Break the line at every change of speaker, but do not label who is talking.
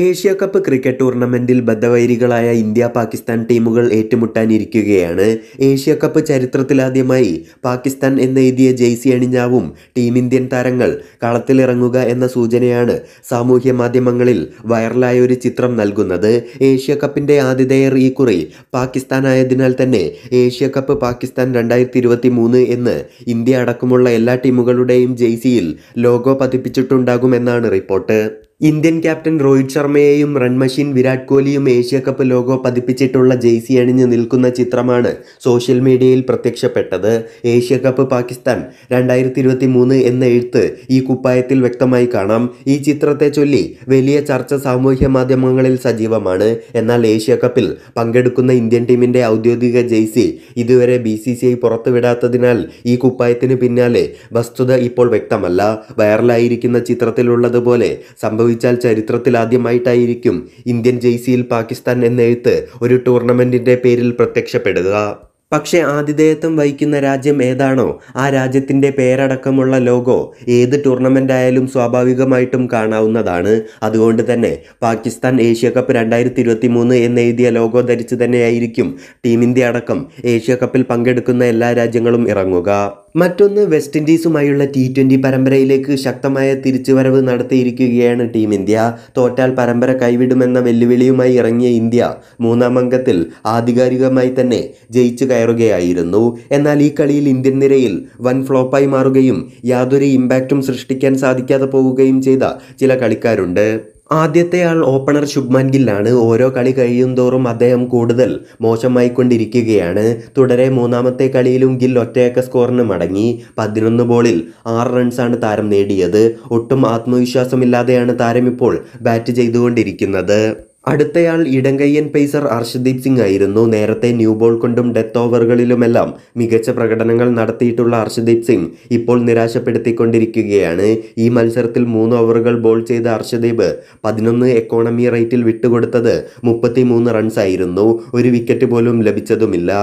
Asia cup cricket ടൂർണമെന്റിൽ ബദ്ധവൈരികളായ India Pakistan ടീമുകൾ ഏറ്റുമുട്ടാനിരിക്കുകയാണ് Asia cup ചരിത്രത്തിലാദ്യമായി പാകിസ്ഥാൻ എന്നെഴുതിയ ജെയ്സി അണിഞ്ഞാവും ടീം ഇന്ത്യൻ താരങ്ങൾ കളത്തിലിറങ്ങുക എന്ന സൂചനയാണ് സാമൂഹ്യ മാധ്യമങ്ങളിൽ വൈറലായ ഒരു ചിത്രം നൽകുന്നത് ഏഷ്യ കപ്പിന്റെ ആതിഥേയർ ഈ കുറി പാകിസ്ഥാനായതിനാൽ തന്നെ ഏഷ്യ കപ്പ് പാകിസ്ഥാൻ രണ്ടായിരത്തി ഇരുപത്തി മൂന്ന് എന്ന് ഇന്ത്യ അടക്കമുള്ള എല്ലാ ടീമുകളുടെയും ജെയ്സിയിൽ ലോഗോ പതിപ്പിച്ചിട്ടുണ്ടാകുമെന്നാണ് റിപ്പോർട്ട് ഇന്ത്യൻ ക്യാപ്റ്റൻ രോഹിത് ശർമ്മയെയും റൺ വിരാട് കോഹ്ലിയും ഏഷ്യ കപ്പ് ലോഗോ പതിപ്പിച്ചിട്ടുള്ള ജെയ്സി അണിഞ്ഞ് നിൽക്കുന്ന ചിത്രമാണ് സോഷ്യൽ മീഡിയയിൽ പ്രത്യക്ഷപ്പെട്ടത് ഏഷ്യ കപ്പ് പാകിസ്ഥാൻ രണ്ടായിരത്തി ഇരുപത്തി മൂന്ന് എന്ന എഴുത്ത് ഈ കുപ്പായത്തിൽ വ്യക്തമായി കാണാം ഈ ചിത്രത്തെ ചൊല്ലി വലിയ ചർച്ച സാമൂഹ്യ മാധ്യമങ്ങളിൽ സജീവമാണ് എന്നാൽ ഏഷ്യ കപ്പിൽ പങ്കെടുക്കുന്ന ഇന്ത്യൻ ടീമിൻ്റെ ഔദ്യോഗിക ജെയ്സി ഇതുവരെ ബി സി സി ഐ പുറത്തുവിടാത്തതിനാൽ ഈ കുപ്പായത്തിന് പിന്നാലെ വസ്തുത ഇപ്പോൾ വ്യക്തമല്ല വൈറലായിരിക്കുന്ന ചിത്രത്തിലുള്ളതുപോലെ സംഭവ സംഭവിച്ചാൽ ചരിത്രത്തിൽ ആദ്യമായിട്ടായിരിക്കും ഇന്ത്യൻ ജെയ്സിയിൽ പാകിസ്ഥാൻ എന്നെഴുത്ത് ഒരു ടൂർണമെന്റിന്റെ പേരിൽ പ്രത്യക്ഷപ്പെടുക പക്ഷേ ആതിഥേയത്വം വഹിക്കുന്ന രാജ്യം ഏതാണോ ആ രാജ്യത്തിൻ്റെ പേരടക്കമുള്ള ലോഗോ ഏത് ടൂർണമെൻ്റ് ആയാലും സ്വാഭാവികമായിട്ടും കാണാവുന്നതാണ് അതുകൊണ്ട് തന്നെ പാകിസ്ഥാൻ ഏഷ്യ കപ്പ് രണ്ടായിരത്തി ഇരുപത്തി മൂന്ന് എന്നെഴുതിയ ലോഗോ ധരിച്ച് തന്നെയായിരിക്കും ടീം ഇന്ത്യ അടക്കം ഏഷ്യ കപ്പിൽ പങ്കെടുക്കുന്ന എല്ലാ രാജ്യങ്ങളും ഇറങ്ങുക മറ്റൊന്ന് വെസ്റ്റ് ഇൻഡീസുമായുള്ള ടി ട്വൻ്റി പരമ്പരയിലേക്ക് ശക്തമായ തിരിച്ചുവരവ് നടത്തിയിരിക്കുകയാണ് ടീം ഇന്ത്യ തോറ്റാൽ പരമ്പര കൈവിടുമെന്ന വെല്ലുവിളിയുമായി ഇറങ്ങിയ ഇന്ത്യ മൂന്നാം അംഗത്തിൽ ആധികാരികമായി തന്നെ ജയിച്ചു കയറുകയായിരുന്നു എന്നാൽ ഈ കളിയിൽ ഇന്ത്യൻ നിരയിൽ വൻ ഫ്ലോപ്പായി മാറുകയും യാതൊരു ഇമ്പാക്റ്റും സൃഷ്ടിക്കാൻ സാധിക്കാതെ പോവുകയും ചെയ്ത ചില കളിക്കാരുണ്ട് ആദ്യത്തെ ആൾ ഓപ്പണർ ശുഭ്മാൻ ഗില്ലാണ് ഓരോ കളി കഴിയും തോറും അദ്ദേഹം കൂടുതൽ മോശമായിക്കൊണ്ടിരിക്കുകയാണ് തുടരെ മൂന്നാമത്തെ കളിയിലും ഗിൽ ഒറ്റയക്ക സ്കോറിന് മടങ്ങി പതിനൊന്ന് ബോളിൽ ആറ് റൺസാണ് താരം നേടിയത് ഒട്ടും ആത്മവിശ്വാസമില്ലാതെയാണ് താരം ഇപ്പോൾ ബാറ്റ് ചെയ്തുകൊണ്ടിരിക്കുന്നത് അടുത്തയാൾ ഇടങ്കയ്യൻ പേസർ അർഷദീപ് സിംഗ് ആയിരുന്നു നേരത്തെ ന്യൂ ബോൾ കൊണ്ടും ഡെത്ത് ഓവറുകളിലുമെല്ലാം മികച്ച പ്രകടനങ്ങൾ നടത്തിയിട്ടുള്ള അർഷദീപ് സിംഗ് ഇപ്പോൾ നിരാശപ്പെടുത്തിക്കൊണ്ടിരിക്കുകയാണ് ഈ മത്സരത്തിൽ മൂന്ന് ഓവറുകൾ ബോൾ ചെയ്ത അർഷദീപ് പതിനൊന്ന് എക്കോണമി റേറ്റിൽ വിട്ടുകൊടുത്തത് മൂന്ന് റൺസായിരുന്നു ഒരു വിക്കറ്റ് പോലും ലഭിച്ചതുമില്ല